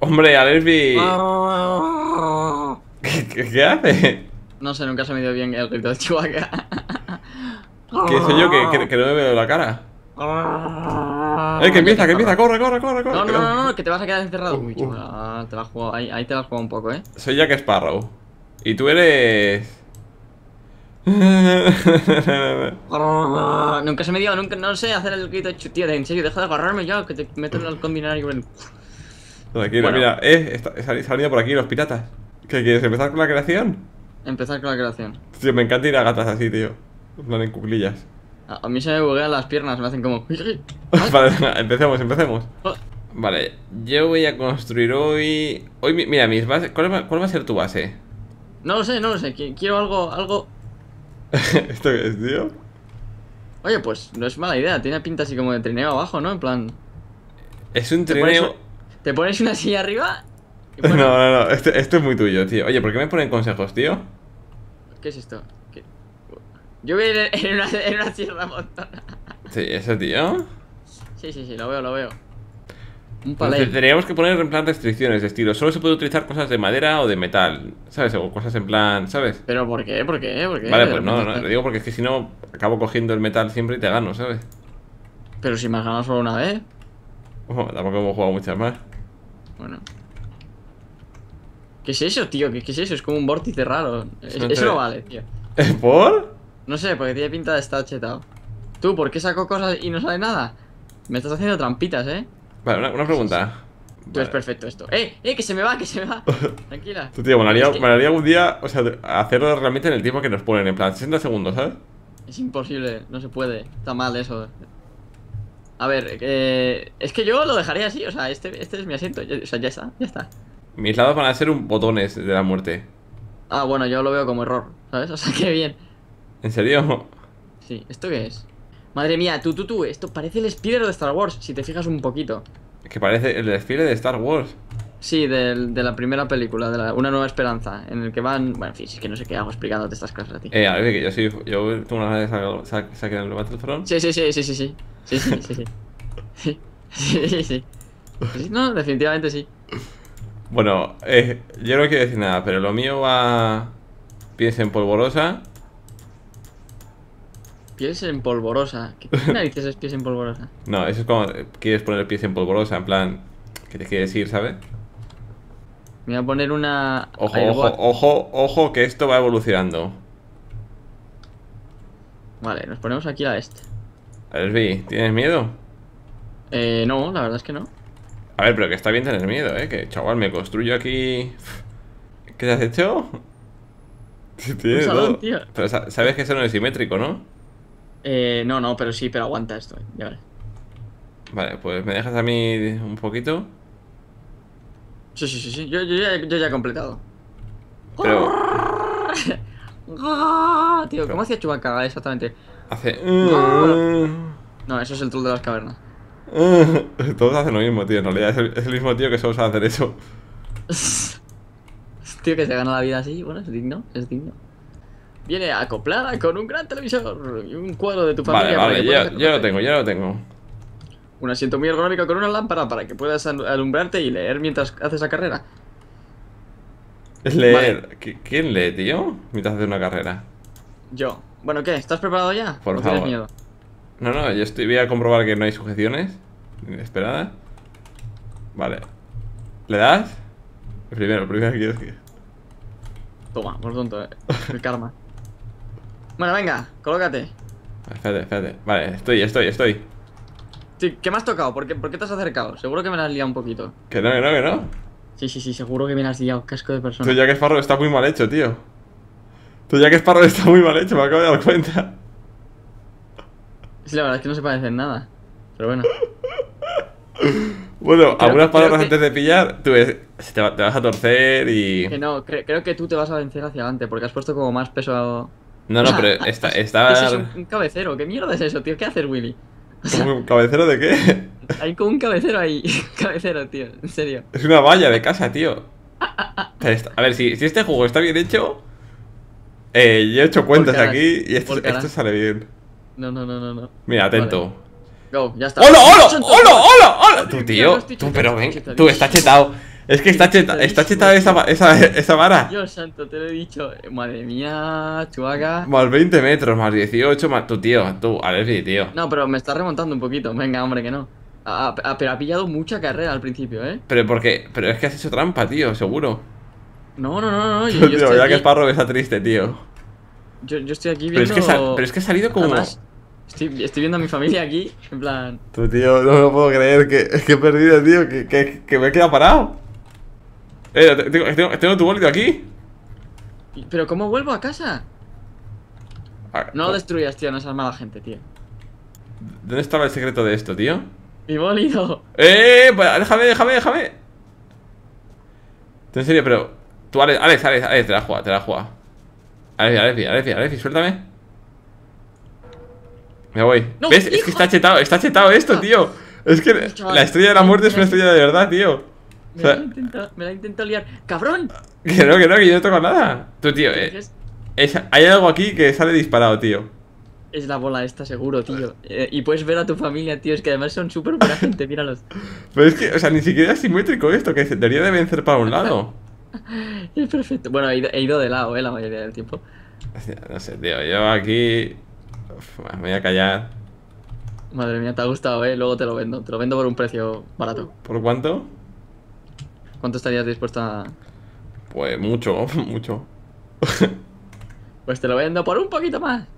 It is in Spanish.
Hombre, Alerbi. Ah. ¿Qué, hace? No sé, nunca se me dio bien el grito de Chihuahua. ¿Qué soy yo? ¿Que, no me veo la cara. ¡Eh, que empieza, que empieza! ¡Corre, corre, corre! corre no, no, no, que te vas a quedar encerrado. Uh, Uy, uh. te vas a jugar, ahí, te vas a jugar un poco, ¿eh? Soy Jack Sparrow. Y tú eres... nunca se me dio, nunca, no sé hacer el grito. de Tío, en serio, deja de agarrarme yo, que te meto en el combinario. Aquí, Mira, eh, está, por aquí los piratas. ¿Qué quieres? ¿Empezar con la creación? Empezar con la creación. Tío, me encanta ir a gatas así, tío. En en cuclillas. A, mí se me buguean las piernas, me hacen como... vale, empecemos, empecemos. Vale, yo voy a construir hoy... Hoy, mira, mis bases... ¿Cuál va, a ser tu base? No lo sé, no lo sé. Quiero algo... algo... ¿Esto qué es, tío? Oye, pues no es mala idea. Tiene pinta así como de trineo abajo, ¿no? En plan... Es un trineo... ¿Te pones una silla arriba? No, no, no, esto, este es muy tuyo, tío. Oye, ¿por qué me ponen consejos, tío? ¿Qué es esto? Yo voy en una, en una sierra ¿Sí, ese tío? Sí, sí, sí, lo veo, lo veo. Un Entonces, Teníamos que poner en plan restricciones de estilo. Solo se puede utilizar cosas de madera o de metal, ¿sabes? O cosas en plan, ¿sabes? Pero ¿por qué? ¿Por qué? ¿Por qué? Vale, pues no, no, lo digo porque es que si no acabo cogiendo el metal siempre y te gano, ¿sabes? Pero si me has ganado solo una vez. Bueno, tampoco hemos jugado muchas más. Bueno. ¿Qué es eso, tío? ¿Qué, qué es eso? Es como un vórtice raro. Eh, eso no vale, tío. ¿Por? No sé, porque tiene pinta de estar chetado. Tú, ¿por qué saco cosas y no sale nada? Me estás haciendo trampitas, ¿eh? Vale, una, pregunta. Tú perfecto esto. ¡Eh! ¡Eh! ¡Que se me va! ¡Que se me va! Tranquila. Tú, tío, me haría, algún día, o sea, hacerlo realmente en el tiempo que nos ponen, en plan 60 segundos, ¿sabes? Es imposible, no se puede. Está mal eso. A ver, eh, es que yo lo dejaré así, o sea, este, este es mi asiento, o sea, ya está, ya está. Mis lados van a ser un botones de la muerte. Ah, bueno, yo lo veo como error, ¿sabes? O sea, qué bien. ¿En serio? Sí, ¿esto qué es? Madre mía, tú, tú, tú, esto parece el speeder de Star Wars, si te fijas un poquito. Es que parece el desfile de Star Wars. Sí, de, de la primera película, de la, Una Nueva Esperanza, en el que van. Bueno, en fin, es que no sé qué hago explicándote estas cosas a ti. Eh, a ver, que yo sí. Yo tengo una vez saqué el Battlefront. Sí, sí, sí, sí, sí. Sí, sí, sí. Sí, sí, sí. sí, sí. no, definitivamente sí. Bueno, eh, yo no quiero decir nada, pero lo mío va. Piensa en polvorosa. Pies en polvorosa. ¿Qué narices es pies en polvorosa? No, eso es como... Eh, quieres poner pies en polvorosa, en plan, que te quieres ir, ¿sabes? Me voy a poner una. Ojo, ojo, ojo, ojo, que esto va evolucionando. Vale, nos ponemos aquí este. a este. Elvi, ¿tienes miedo? Eh, no, la verdad es que no. A ver, pero que está bien tener miedo, eh. Que chaval, me construyo aquí. ¿Qué te has hecho? tío. Pero sabes que eso no es simétrico, ¿no? Eh, no, no, pero sí, pero aguanta esto. Ya vale. Vale, pues me dejas a mí un poquito. Sí, sí, sí, Yo, ya ya he completado. Pero... Tío, ¿cómo hacía Chubacaga exactamente? Hace... No, eso es el troll de las cavernas. Todos hacen lo mismo, tío. En realidad es el, mismo tío que solo sabe hacer eso. tío, que se gana la vida así. Bueno, es digno, es digno. Viene acoplada con un gran televisor y un cuadro de tu familia. Vale, vale, ya, ya lo tengo, ya lo tengo. Un asiento muy ergonómico con una lámpara para que puedas alumbrarte y leer mientras haces la carrera. leer. ¿Quién lee, tío? Mientras haces una carrera. Yo. Bueno, ¿qué? ¿Estás preparado ya? Por ¿O favor. Miedo? No, no, yo estoy, voy a comprobar que no hay sujeciones Inesperada Vale. ¿Le das? El primero, el primero que que. Toma, por tonto, eh. el karma. bueno, venga, colócate. Espérate, espérate. Vale, estoy, estoy, estoy. ¿qué me has tocado? ¿Por qué, te has acercado? Seguro que me la has liado un poquito. Que no, que no, que no. Sí, sí, sí, seguro que me la has liado, casco de persona. Tu es Sparrow está muy mal hecho, tío. Tu es parro, está muy mal hecho, me acabo de dar cuenta. Sí, la verdad es que no se parece en nada. Pero bueno. Bueno, algunas palabras antes de pillar, tú te, vas a torcer y... Que no, creo que tú te vas a vencer hacia adelante porque has puesto como más peso... A... No, no, pero está, es un, un cabecero, ¿qué mierda es eso, tío? ¿Qué haces, Willy? ¿Un cabecero de qué? Hay como un cabecero ahí. Cabecero, tío. En serio. Es una valla de casa, tío. A ver, si, si este juego está bien hecho. Eh, yo he hecho cuentas aquí y esto, sale bien. No, no, no, no, no. Mira, atento. Vale. no, ya está. ¡Hola, hola! ¡Hola, hola! hola hola Tú, tío. Tú, pero ven. Tú, estás chetado. Es que está chetada, está cheta esa, vara. Dios santo, te lo he dicho. Madre mía, chuaca. Más 20 metros, más 18, más tu tío, tú, a ver si, tío. No, pero me está remontando un poquito. Venga, hombre, que no. pero ha pillado mucha carrera al principio, ¿eh? Pero porque, pero es que has hecho trampa, tío, seguro. No, no, no, no. Yo, ya que está triste, tío. Yo, estoy aquí viendo. Pero es que, ha salido como. Además, Estoy, viendo a mi familia aquí, en plan... Tú, tío, no me lo puedo creer que, que he perdido, tío, que me he quedado parado. Eh, eh, tengo, tu bolito aquí. ¿Pero cómo vuelvo a casa? Ah, no lo destruyas, tío, no seas mala gente, tío. ¿Dónde estaba el secreto de esto, tío? Mi bolito. ¡Eh! eh, eh déjame, déjame, déjame. En serio, pero. Tú, Alex, Alex, Alex, te la juega, te la juega. Alex, Alex, Alex, Alex, suéltame. Me voy. No, ¿Ves? Es que está chetado, está chetado esto, tío. Es que la estrella de la muerte es una estrella de verdad, tío. Me, la intento, liar. ¡Cabrón! Que no, que no, que yo no toco nada. Tú, tío, eh, hay algo aquí que sale disparado, tío. Es la bola esta, seguro, tío. Eh, y puedes ver a tu familia, tío. Es que además son súper buena gente, míralos. Pero es que, o sea, ni siquiera es simétrico esto, que debería de vencer para un lado. es perfecto. Bueno, he ido, de lado, eh, la mayoría del tiempo. No sé, tío. Yo aquí. me voy a callar. Madre mía, te ha gustado, eh. Luego te lo vendo. Te lo vendo por un precio barato. ¿Por cuánto? ¿Cuánto estarías dispuesto a...? Pues mucho, mucho. pues te lo vendo por un poquito más.